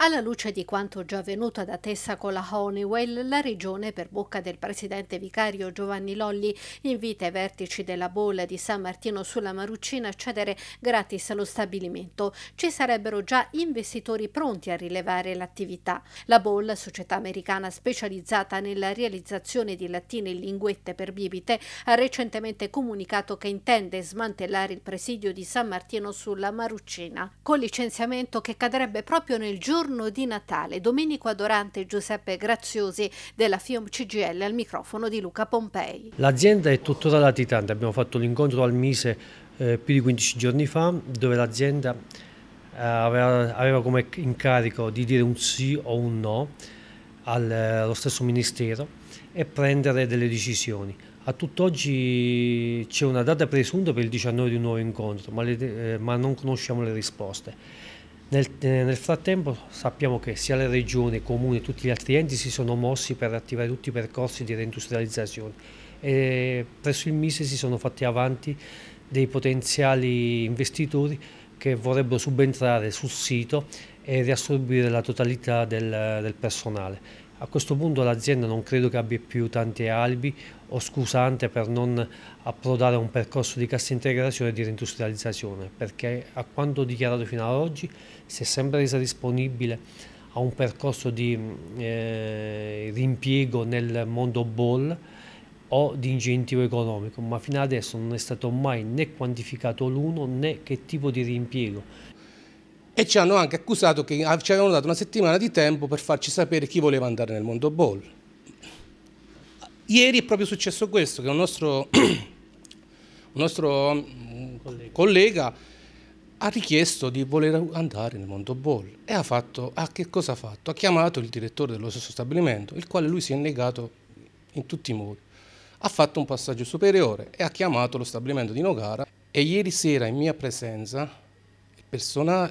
Alla luce di quanto già avvenuto ad Atessa con la Honeywell, la Regione, per bocca del presidente vicario Giovanni Lolli, invita i vertici della bolla di San Martino sulla Maruccina a cedere gratis allo stabilimento. Ci sarebbero già investitori pronti a rilevare l'attività. La Bolla, società americana specializzata nella realizzazione di lattine e linguette per bibite, ha recentemente comunicato che intende smantellare il presidio di San Martino sulla Maruccina, con licenziamento che cadrebbe proprio nel giorno giorno di Natale. Domenico Adorante Giuseppe Graziosi della FIOM CGL al microfono di Luca Pompei. L'azienda è tuttora latitante, abbiamo fatto l'incontro al Mise eh, più di 15 giorni fa dove l'azienda eh, aveva, aveva, come incarico di dire un sì o un no eh, allo stesso Ministero e prendere delle decisioni. A tutt'oggi c'è una data presunta per il 19 di un nuovo incontro, ma, le, eh, ma non conosciamo le risposte. Nel, eh, nel, frattempo sappiamo che sia la Regione, i Comuni e tutti gli altri enti si sono mossi per attivare tutti i percorsi di reindustrializzazione e presso il Mise si sono fatti avanti dei potenziali investitori che vorrebbero subentrare sul sito e riassorbire la totalità del, del personale. A questo punto l'azienda non credo che abbia più tanti alibi o scusante per non approdare a un percorso di cassa integrazione e di reindustrializzazione, perché a quanto dichiarato fino ad oggi si è sempre resa disponibile a un percorso di eh, rimpiego nel mondo ball o di incentivo economico, ma fino adesso non è stato mai né quantificato l'uno né che tipo di riempiego. E ci hanno anche accusato che ci avevano dato una settimana di tempo per farci sapere chi voleva andare nel mondo ball. Ieri è proprio successo questo, che un nostro, un nostro mm, collega. collega. ha richiesto di voler andare nel mondo ball e ha fatto, ah, che cosa ha fatto? Ha chiamato il direttore dello stesso stabilimento, il quale lui si è negato in tutti i modi ha fatto un passaggio superiore e ha chiamato lo stabilimento di Nogara e ieri sera in mia presenza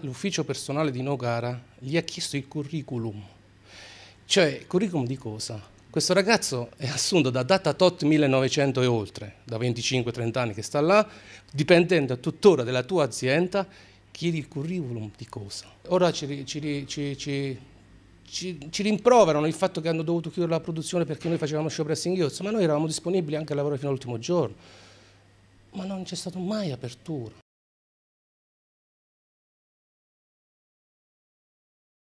l'ufficio personale di Nogara gli ha chiesto il curriculum. Cioè, curriculum di cosa? Questo ragazzo è assunto da data tot 1900 e oltre, da 25-30 anni che sta là, dipendendo tuttora della tua azienda, chiedi il curriculum di cosa? Ora ci, ci, ci, ci ci, ci, rimproverano il fatto che hanno dovuto chiudere la produzione perché noi facevamo show pressing youth, ma noi eravamo disponibili anche a lavorare fino all'ultimo giorno. Ma non c'è stata mai apertura.